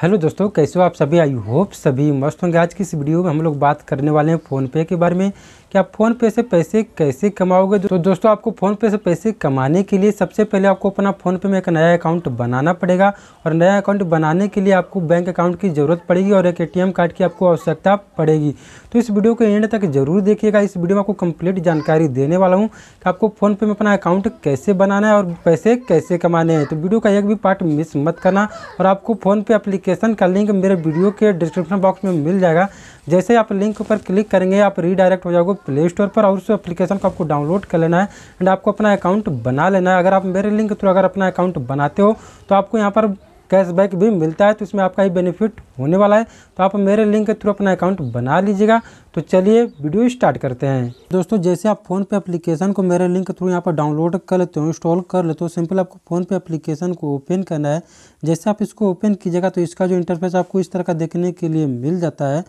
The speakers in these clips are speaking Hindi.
हेलो दोस्तों कैसे हो आप सभी आई होप सभी मस्त होंगे आज की इस वीडियो में हम लोग बात करने वाले हैं फ़ोनपे के बारे में कि आप फ़ोन पे से पैसे कैसे कमाओगे तो दोस्तों आपको फ़ोन पे से पैसे कमाने के लिए सबसे पहले आपको अपना फ़ोन पे में एक नया अकाउंट बनाना पड़ेगा और नया अकाउंट बनाने के लिए आपको बैंक अकाउंट की ज़रूरत पड़ेगी और एक ए कार्ड की आपको आवश्यकता पड़ेगी तो इस वीडियो को एंड तक जरूर देखिएगा इस वीडियो में आपको कंप्लीट जानकारी देने वाला हूँ कि आपको फ़ोनपे में अपना अकाउंट कैसे बनाना है और पैसे कैसे कमाने हैं तो वीडियो का एक भी पार्ट मिस मत करना और आपको फ़ोनपे अप्लीकेशन का लिंक मेरे वीडियो के डिस्क्रिप्शन बॉक्स में मिल जाएगा जैसे आप लिंक पर क्लिक करेंगे आप रीडायरेक्ट हो जाओगे प्ले स्टोर पर और उस एप्लीकेशन को आपको डाउनलोड कर लेना है एंड आपको अपना अकाउंट बना लेना है अगर आप मेरे लिंक थ्रू अगर अपना अकाउंट बनाते हो तो आपको यहाँ पर कैशबैक भी मिलता है तो इसमें आपका ही बेनिफिट होने वाला है तो आप मेरे लिंक के थ्रू अपना अकाउंट बना लीजिएगा तो चलिए वीडियो स्टार्ट करते हैं दोस्तों जैसे आप फोन पे एप्लीकेशन को मेरे लिंक के थ्रू यहाँ पर डाउनलोड कर लेते हो इंस्टॉल कर लेते हो सिंपल आपको फोन पे एप्लीकेशन को ओपन करना है जैसे आप इसको ओपन कीजिएगा तो इसका जो इंटरफेस आपको इस तरह का देखने के लिए मिल जाता है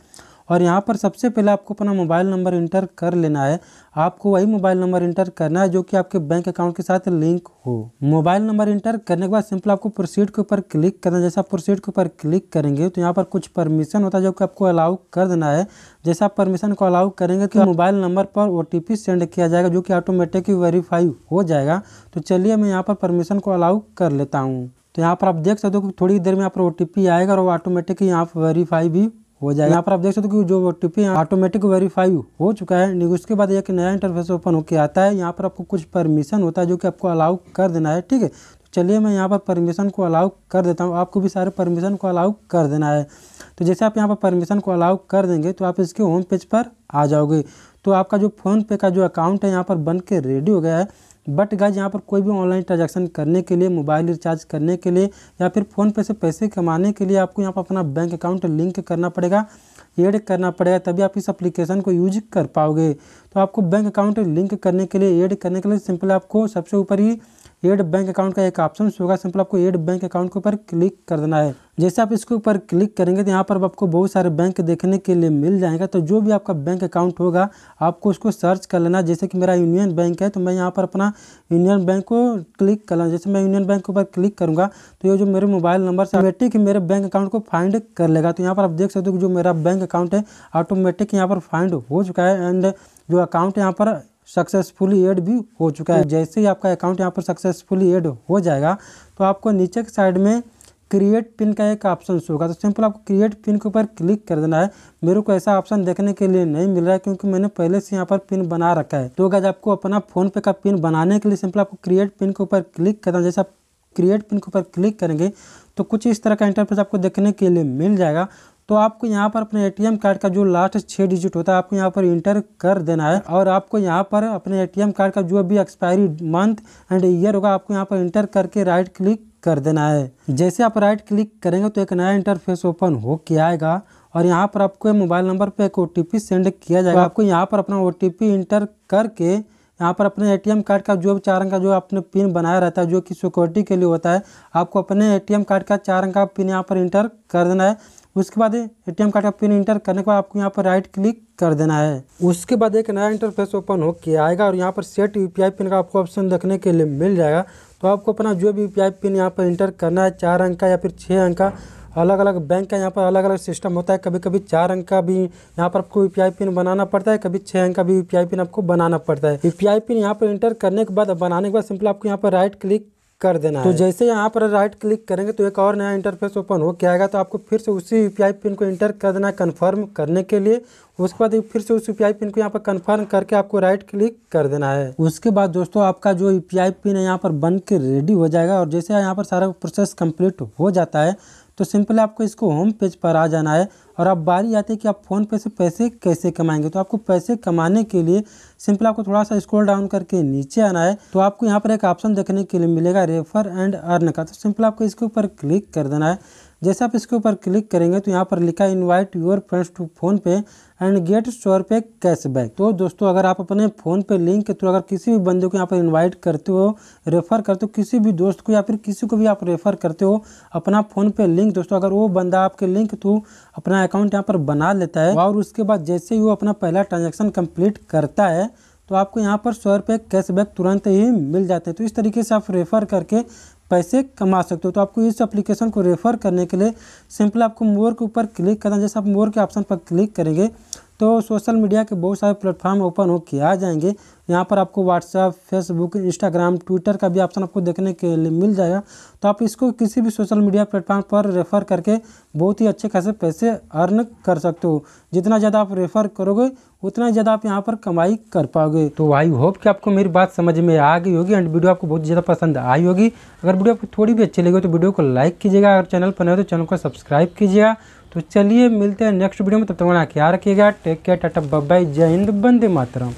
और यहाँ पर सबसे पहले आपको अपना मोबाइल नंबर इंटर कर लेना है आपको वही मोबाइल नंबर इंटर करना है जो कि आपके बैंक अकाउंट के साथ लिंक हो मोबाइल नंबर इंटर करने के बाद सिंपल आपको प्रोसीड के ऊपर क्लिक करना है जैसे आप प्रोसीड के ऊपर क्लिक करेंगे तो यहाँ पर कुछ परमिशन होता है जो कि आपको अलाउ कर देना है जैसे आप परमिशन को अलाउ करेंगे तो मोबाइल नंबर पर ओ सेंड किया जाएगा जो कि ऑटोमेटिक वेरीफाई हो जाएगा तो चलिए मैं यहाँ पर परमिशन को अलाउ कर लेता हूँ तो यहाँ पर आप देख सकते हो कि थोड़ी देर में यहाँ पर ओ आएगा और वो ऑटोमेटिक यहाँ पर वेरीफाई भी हो जाएगा यहाँ पर आप देख सकते हो कि जो O T P automatic verify हो चुका है उसके बाद एक नया इंटरफेस ओपन होकर आता है यहाँ पर आपको कुछ परमिशन होता है जो कि आपको अलाउ कर देना है ठीक है तो चलिए मैं यहाँ पर परमिशन को अलाउ कर देता हूँ आपको भी सारे परमिशन को अलाउ कर देना है तो जैसे आप यहाँ पर परमिशन को अलाउ कर देंगे तो आप इसके होम पेज पर आ जाओगे तो आपका जो फ़ोन पे का जो अकाउंट है यहाँ पर बन के रेडी हो गया है बट गाइज यहाँ पर कोई भी ऑनलाइन ट्रांजैक्शन करने के लिए मोबाइल रिचार्ज करने के लिए या फिर फ़ोनपे से पैसे कमाने के लिए आपको यहाँ पर अपना बैंक अकाउंट लिंक करना पड़ेगा एड करना पड़ेगा तभी आप इस एप्लीकेशन को यूज कर पाओगे तो आपको बैंक अकाउंट लिंक करने के लिए एड करने के लिए सिंपल आपको सबसे ऊपर ही एड बैंक अकाउंट का एक ऑप्शन होगा सिंपल आपको एड बैंक अकाउंट के ऊपर क्लिक कर देना है जैसे आप इसके ऊपर क्लिक करेंगे तो यहाँ पर आपको बहुत सारे बैंक देखने के लिए मिल जाएगा तो जो भी आपका बैंक अकाउंट होगा आपको उसको सर्च कर लेना जैसे कि मेरा यूनियन बैंक है तो मैं यहाँ पर अपना यूनियन बैंक को क्लिक कर लेना जैसे मैं यूनियन बैंक के ऊपर क्लिक करूँगा तो ये जो मेरे मोबाइल नंबर से ऑटोमेटिक मेरे बैंक अकाउंट को फाइंड कर लेगा तो यहाँ पर आप देख सकते हो कि जो मेरा बैंक अकाउंट है ऑटोमेटिक यहाँ पर फाइंड हो चुका है एंड जो अकाउंट यहाँ पर सक्सेसफुली ऐड भी हो चुका है जैसे ही आपका अकाउंट यहाँ पर सक्सेसफुली ऐड हो जाएगा तो आपको नीचे के साइड में क्रिएट पिन का एक ऑप्शन होगा तो सिंपल आपको क्रिएट पिन के ऊपर क्लिक कर देना है मेरे को ऐसा ऑप्शन देखने के लिए नहीं मिल रहा है क्योंकि मैंने पहले से यहाँ पर पिन बना रखा है तो अगर आपको अपना फोन पे का पिन बनाने के लिए सिंपल आपको क्रिएट पिन के ऊपर क्लिक करना जैसे आप क्रिएट पिन के ऊपर क्लिक करेंगे तो कुछ इस तरह का इंटरफेस आपको देखने के लिए मिल जाएगा तो आपको यहाँ पर अपने एटीएम कार्ड का जो लास्ट छः डिजिट होता है आपको यहाँ पर इंटर कर देना है और आपको यहाँ पर अपने एटीएम कार्ड का जो भी एक्सपायरी मंथ एंड ईयर होगा आपको यहाँ पर इंटर करके राइट क्लिक कर देना है जैसे आप राइट क्लिक करेंगे तो एक नया इंटरफेस ओपन हो के आएगा और यहाँ पर आपको मोबाइल नंबर पर एक ओ सेंड किया जाएगा तो आपको यहाँ पर अपना ओ इंटर करके यहाँ पर अपने एटीएम कार्ड का जो चार अंक का जो आपने पिन बनाया रहता है जो कि सिक्योरिटी के लिए होता है आपको अपने एटीएम कार्ड का चार अंक का पिन यहाँ पर इंटर कर देना है उसके बाद एटीएम कार्ड का पिन इंटर करने के बाद आपको यहाँ पर राइट क्लिक कर देना है उसके बाद एक नया इंटरफेस ओपन हो के आएगा और यहाँ पर सेट आई पिन का आपको ऑप्शन देखने के लिए मिल जाएगा तो आपको अपना जो भी आई पिन यहाँ पर इंटर करना है चार अंक का या फिर छः अंक का अलग अलग बैंक का यहाँ पर अलग अलग सिस्टम होता है कभी कभी चार अंक का भी यहाँ पर आपको यू पिन बनाना पड़ता है कभी छः अंक का भी यू पिन आपको बनाना पड़ता है यू पिन यहाँ पर इंटर करने के बाद बनाने के बाद सिंपल आपको यहाँ पर राइट क्लिक कर देना तो जैसे यहाँ पर राइट क्लिक करेंगे तो एक और नया इंटरफेस ओपन हो क्या आएगा तो आपको फिर से उसी यू पिन को इंटर कर देना है कन्फर्म करने के लिए उसके बाद फिर से उस यू पिन को यहाँ पर कन्फर्म करके आपको राइट क्लिक कर देना है उसके बाद दोस्तों आपका जो यू पिन है यहाँ पर बन के रेडी हो जाएगा और जैसे यहाँ पर सारा प्रोसेस कम्प्लीट हो जाता है तो सिंपल आपको इसको होम पेज पर आ जाना है और अब बारी आती है कि आप फ़ोन पे से पैसे कैसे कमाएंगे तो आपको पैसे कमाने के लिए सिंपल आपको थोड़ा सा स्क्रॉल डाउन करके नीचे आना है तो आपको यहाँ पर एक ऑप्शन देखने के लिए मिलेगा रेफर एंड अर्न का तो सिंपल आपको इसके ऊपर क्लिक कर देना है जैसे आप इसके ऊपर क्लिक करेंगे तो यहाँ पर लिखा invite your friends to PhonePe and get store pay cashback तो दोस्तों अगर आप अपने फ़ोन पे लिंक के थ्रू अगर किसी भी बंदे को यहाँ पर इनवाइट करते हो रेफ़र करते हो किसी भी दोस्त को या फिर किसी को भी आप रेफ़र करते हो अपना फ़ोन पे लिंक दोस्तों अगर वो बंदा आपके लिंक थ्रू अपना अकाउंट यहाँ पर बना लेता है और उसके बाद जैसे ही वो अपना पहला ट्रांजेक्शन कम्प्लीट करता है तो आपको यहाँ पर सौ रुपये कैशबैक तुरंत ही मिल जाते हैं तो इस तरीके से आप रेफ़र करके पैसे कमा सकते हो तो आपको इस एप्लीकेशन को रेफ़र करने के लिए सिंपल आपको मोर के ऊपर क्लिक करना जैसे आप मोर के ऑप्शन पर क्लिक करेंगे तो सोशल मीडिया के बहुत सारे प्लेटफॉर्म ओपन हो आ जाएंगे यहाँ पर आपको व्हाट्सएप फेसबुक इंस्टाग्राम ट्विटर का भी ऑप्शन आपको देखने के लिए मिल जाएगा तो आप इसको किसी भी सोशल मीडिया प्लेटफॉर्म पर रेफ़र करके बहुत ही अच्छे खासे पैसे अर्न कर सकते हो जितना ज़्यादा आप रेफ़र करोगे उतना ज़्यादा आप यहाँ पर कमाई कर पाओगे तो आई होप कि आपको मेरी बात समझ में आ गई होगी एंड वीडियो आपको बहुत ज़्यादा पसंद आई होगी अगर वीडियो आपको थोड़ी भी अच्छी लगी तो वीडियो को लाइक कीजिएगा अगर चैनल पर नए हो तो चैनल को सब्सक्राइब कीजिएगा तो चलिए मिलते हैं नेक्स्ट वीडियो में तब तक तो ख्याल रखिएगा टेक केयर टाटा बब्बाई जय हिंद बंदे मातरम